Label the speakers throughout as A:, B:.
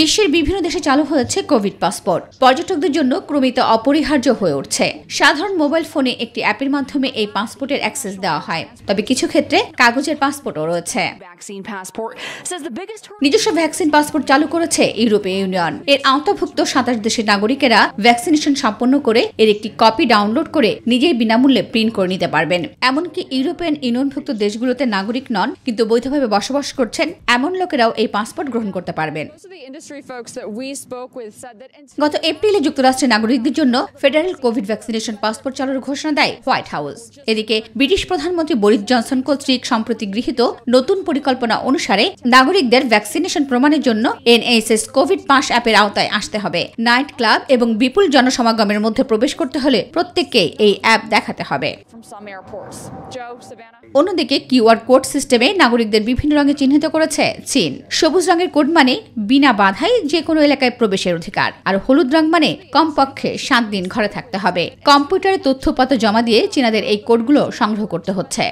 A: বিশ্বের বিভিন্ন দেশে চালু হয়েছে কোভিড পাসপোর্ট পর্যটকদের জন্য ক্রমিত অপরিহার্য হয়ে উঠছে সাধারণ মোবাইল ফোনে একটি অ্যাপের মাধ্যমে এই পাসপোর্টের অ্যাক্সেস দেওয়া হয় তবে কিছু ক্ষেত্রে কাগজের পাসপোর্টও রয়েছে নিজস্ব ভ্যাকসিন পাসপোর্ট চালু করেছে ইউরোপীয় ইউনিয়ন এর আওতাভুক্ত সাতাশ দেশের নাগরিকেরা ভ্যাকসিনেশন সম্পন্ন করে এর একটি কপি ডাউনলোড করে নিজেই বিনামূল্যে প্রিন্ট করে নিতে পারবেন এমনকি ইউরোপিয়ান ইউনিয়নভুক্ত দেশগুলোতে নাগরিক নন কিন্তু বৈধভাবে বসবাস করছেন এমন লোক লোকেরাও এই পাসপোর্ট গ্রহণ করতে পারবেন গত এপ্রিলে যুক্তরাষ্ট্রের নাগরিকদের জন্য ফেডারেল কোভিড ভ্যাকসিনেশন পাসপোর্ট চালুর ঘোষণা দেয় হোয়াইট হাউস এদিকে ব্রিটিশ প্রধানমন্ত্রী বরিস জনসন কর্তৃক সম্প্রতি গৃহীত নতুন পরিকল্পনা অনুসারে নাগরিকদের ভ্যাকসিনেশন প্রমাণের জন্য এনএসএস কোভিড পাস অ্যাপের আওতায় আসতে হবে নাইট ক্লাব এবং বিপুল জনসমাগমের মধ্যে প্রবেশ করতে হলে প্রত্যেককে এই অ্যাপ দেখাতে হবে অন্যদিকে কিউআর কোড সিস্টেমে নাগরিকদের বিভিন্ন রঙে চিহ্নিত করেছে চেন সবুজ রঙের কোড মানে বিনা বাধাই যে কোনো এলাকায় প্রবেশের অধিকার আর হলুদ রং মানে কমপক্ষে সাত দিন ঘরে থাকতে হবে কম্পিউটারে তথ্যপত্র জমা দিয়ে চীনাদের এই কোডগুলো সংগ্রহ করতে হচ্ছে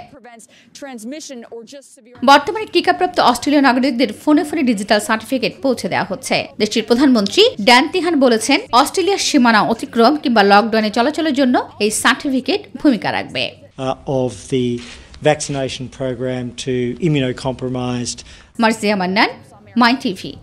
A: বর্তমানে টিকাপ্রাপ্ত অস্ট্রেলীয় নাগরিকদের ফোনে ফোনে ডিজিটাল সার্টিফিকেট পৌঁছে দেওয়া হচ্ছে দেশটির প্রধানমন্ত্রী ড্যান তিহান বলেছেন অস্ট্রেলিয়ার সীমানা অতিক্রম কিংবা লকডাউনে চলাচলের জন্য এই সার্টিফিকেট ভূমিকা রাখবে uh, vaccination program to immunocompromised મળશે અમરનાથ માય ટીવી